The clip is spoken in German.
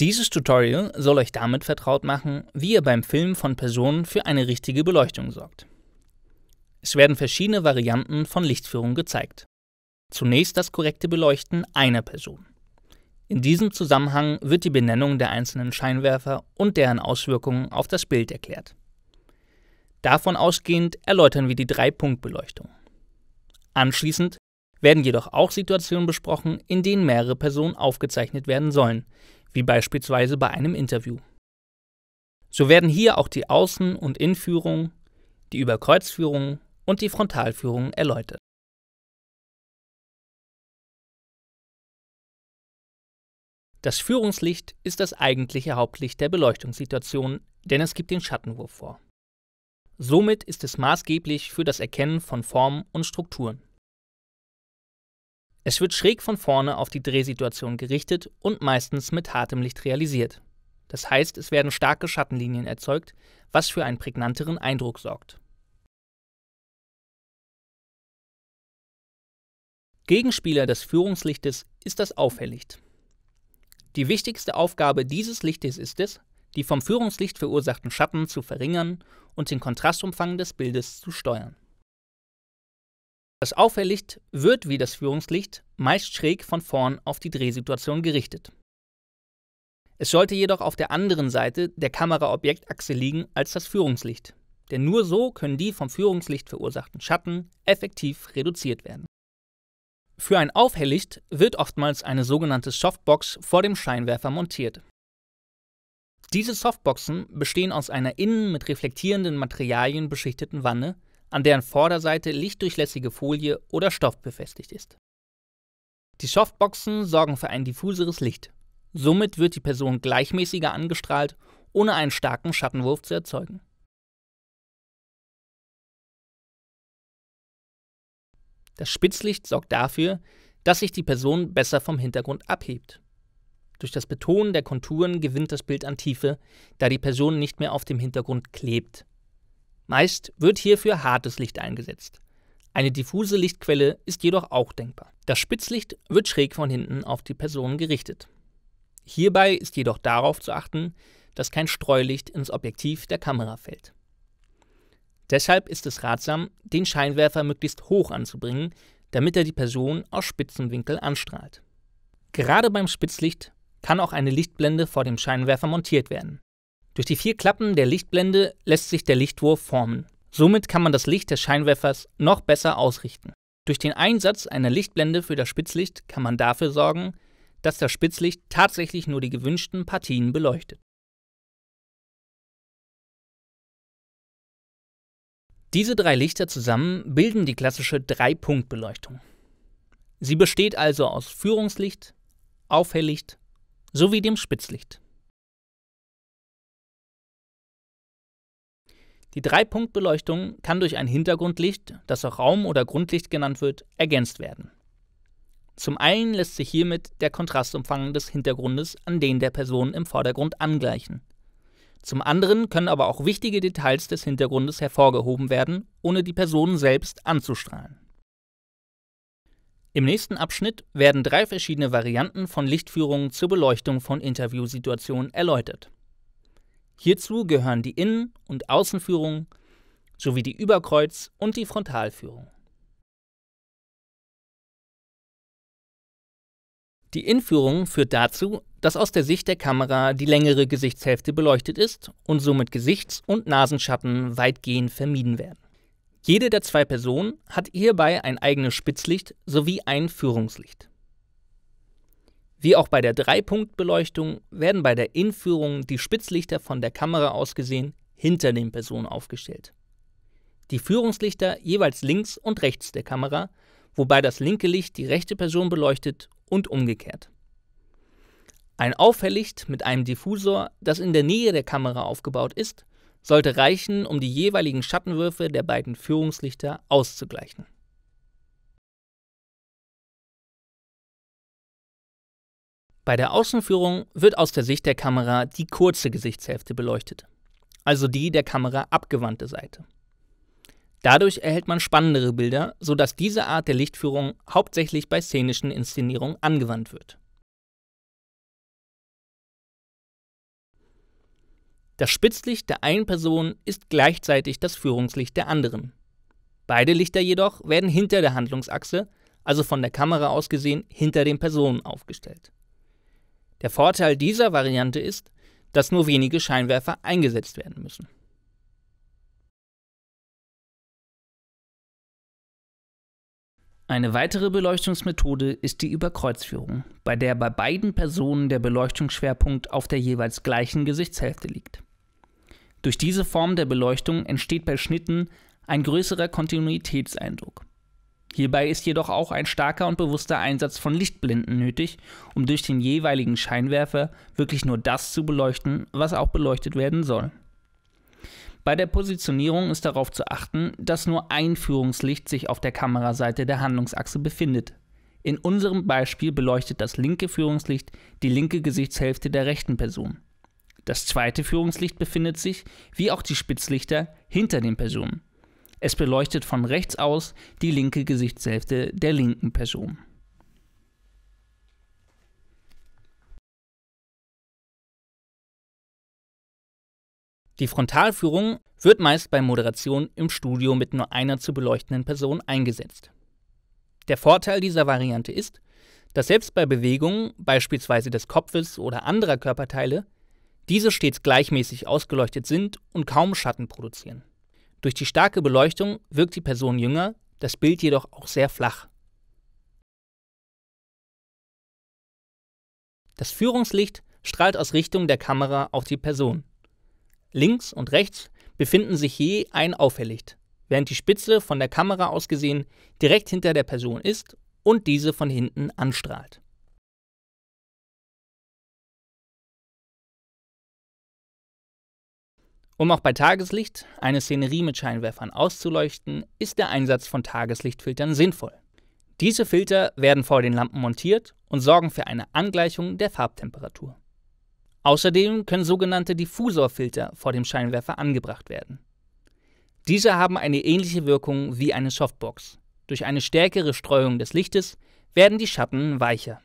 Dieses Tutorial soll euch damit vertraut machen, wie ihr beim Filmen von Personen für eine richtige Beleuchtung sorgt. Es werden verschiedene Varianten von Lichtführung gezeigt. Zunächst das korrekte Beleuchten einer Person. In diesem Zusammenhang wird die Benennung der einzelnen Scheinwerfer und deren Auswirkungen auf das Bild erklärt. Davon ausgehend erläutern wir die Drei-Punkt-Beleuchtung. Anschließend werden jedoch auch Situationen besprochen, in denen mehrere Personen aufgezeichnet werden sollen, wie beispielsweise bei einem Interview. So werden hier auch die Außen- und Innenführung, die Überkreuzführung und die Frontalführung erläutert. Das Führungslicht ist das eigentliche Hauptlicht der Beleuchtungssituation, denn es gibt den Schattenwurf vor. Somit ist es maßgeblich für das Erkennen von Formen und Strukturen. Es wird schräg von vorne auf die Drehsituation gerichtet und meistens mit hartem Licht realisiert. Das heißt, es werden starke Schattenlinien erzeugt, was für einen prägnanteren Eindruck sorgt. Gegenspieler des Führungslichtes ist das Auferlicht. Die wichtigste Aufgabe dieses Lichtes ist es, die vom Führungslicht verursachten Schatten zu verringern und den Kontrastumfang des Bildes zu steuern. Das Auferlicht wird wie das Führungslicht meist schräg von vorn auf die Drehsituation gerichtet. Es sollte jedoch auf der anderen Seite der Kameraobjektachse liegen als das Führungslicht, denn nur so können die vom Führungslicht verursachten Schatten effektiv reduziert werden. Für ein Aufhelllicht wird oftmals eine sogenannte Softbox vor dem Scheinwerfer montiert. Diese Softboxen bestehen aus einer innen mit reflektierenden Materialien beschichteten Wanne, an deren Vorderseite lichtdurchlässige Folie oder Stoff befestigt ist. Die Softboxen sorgen für ein diffuseres Licht. Somit wird die Person gleichmäßiger angestrahlt, ohne einen starken Schattenwurf zu erzeugen. Das Spitzlicht sorgt dafür, dass sich die Person besser vom Hintergrund abhebt. Durch das Betonen der Konturen gewinnt das Bild an Tiefe, da die Person nicht mehr auf dem Hintergrund klebt. Meist wird hierfür hartes Licht eingesetzt. Eine diffuse Lichtquelle ist jedoch auch denkbar. Das Spitzlicht wird schräg von hinten auf die Person gerichtet. Hierbei ist jedoch darauf zu achten, dass kein Streulicht ins Objektiv der Kamera fällt. Deshalb ist es ratsam, den Scheinwerfer möglichst hoch anzubringen, damit er die Person aus Spitzenwinkel anstrahlt. Gerade beim Spitzlicht kann auch eine Lichtblende vor dem Scheinwerfer montiert werden. Durch die vier Klappen der Lichtblende lässt sich der Lichtwurf formen. Somit kann man das Licht des Scheinwerfers noch besser ausrichten. Durch den Einsatz einer Lichtblende für das Spitzlicht kann man dafür sorgen, dass das Spitzlicht tatsächlich nur die gewünschten Partien beleuchtet. Diese drei Lichter zusammen bilden die klassische Drei-Punkt-Beleuchtung. Sie besteht also aus Führungslicht, Aufhelllicht sowie dem Spitzlicht. Die Dreipunktbeleuchtung kann durch ein Hintergrundlicht, das auch Raum- oder Grundlicht genannt wird, ergänzt werden. Zum einen lässt sich hiermit der Kontrastumfang des Hintergrundes an den der Person im Vordergrund angleichen. Zum anderen können aber auch wichtige Details des Hintergrundes hervorgehoben werden, ohne die Person selbst anzustrahlen. Im nächsten Abschnitt werden drei verschiedene Varianten von Lichtführungen zur Beleuchtung von Interviewsituationen erläutert. Hierzu gehören die Innen- und Außenführung sowie die Überkreuz- und die Frontalführung. Die Inführung führt dazu, dass aus der Sicht der Kamera die längere Gesichtshälfte beleuchtet ist und somit Gesichts- und Nasenschatten weitgehend vermieden werden. Jede der zwei Personen hat hierbei ein eigenes Spitzlicht sowie ein Führungslicht. Wie auch bei der Dreipunktbeleuchtung werden bei der Inführung die Spitzlichter von der Kamera aus gesehen hinter den Personen aufgestellt. Die Führungslichter jeweils links und rechts der Kamera, wobei das linke Licht die rechte Person beleuchtet und umgekehrt. Ein Auffelllicht mit einem Diffusor, das in der Nähe der Kamera aufgebaut ist, sollte reichen, um die jeweiligen Schattenwürfe der beiden Führungslichter auszugleichen. Bei der Außenführung wird aus der Sicht der Kamera die kurze Gesichtshälfte beleuchtet, also die der Kamera abgewandte Seite. Dadurch erhält man spannendere Bilder, sodass diese Art der Lichtführung hauptsächlich bei szenischen Inszenierungen angewandt wird. Das Spitzlicht der einen Person ist gleichzeitig das Führungslicht der anderen. Beide Lichter jedoch werden hinter der Handlungsachse, also von der Kamera aus gesehen, hinter den Personen aufgestellt. Der Vorteil dieser Variante ist, dass nur wenige Scheinwerfer eingesetzt werden müssen. Eine weitere Beleuchtungsmethode ist die Überkreuzführung, bei der bei beiden Personen der Beleuchtungsschwerpunkt auf der jeweils gleichen Gesichtshälfte liegt. Durch diese Form der Beleuchtung entsteht bei Schnitten ein größerer Kontinuitätseindruck. Hierbei ist jedoch auch ein starker und bewusster Einsatz von Lichtblinden nötig, um durch den jeweiligen Scheinwerfer wirklich nur das zu beleuchten, was auch beleuchtet werden soll. Bei der Positionierung ist darauf zu achten, dass nur ein Führungslicht sich auf der Kameraseite der Handlungsachse befindet. In unserem Beispiel beleuchtet das linke Führungslicht die linke Gesichtshälfte der rechten Person. Das zweite Führungslicht befindet sich, wie auch die Spitzlichter, hinter den Personen. Es beleuchtet von rechts aus die linke Gesichtshälfte der linken Person. Die Frontalführung wird meist bei Moderation im Studio mit nur einer zu beleuchtenden Person eingesetzt. Der Vorteil dieser Variante ist, dass selbst bei Bewegungen, beispielsweise des Kopfes oder anderer Körperteile, diese stets gleichmäßig ausgeleuchtet sind und kaum Schatten produzieren. Durch die starke Beleuchtung wirkt die Person jünger, das Bild jedoch auch sehr flach. Das Führungslicht strahlt aus Richtung der Kamera auf die Person. Links und rechts befinden sich je ein Auffälligd, während die Spitze von der Kamera aus gesehen direkt hinter der Person ist und diese von hinten anstrahlt. Um auch bei Tageslicht eine Szenerie mit Scheinwerfern auszuleuchten, ist der Einsatz von Tageslichtfiltern sinnvoll. Diese Filter werden vor den Lampen montiert und sorgen für eine Angleichung der Farbtemperatur. Außerdem können sogenannte Diffusorfilter vor dem Scheinwerfer angebracht werden. Diese haben eine ähnliche Wirkung wie eine Softbox. Durch eine stärkere Streuung des Lichtes werden die Schatten weicher.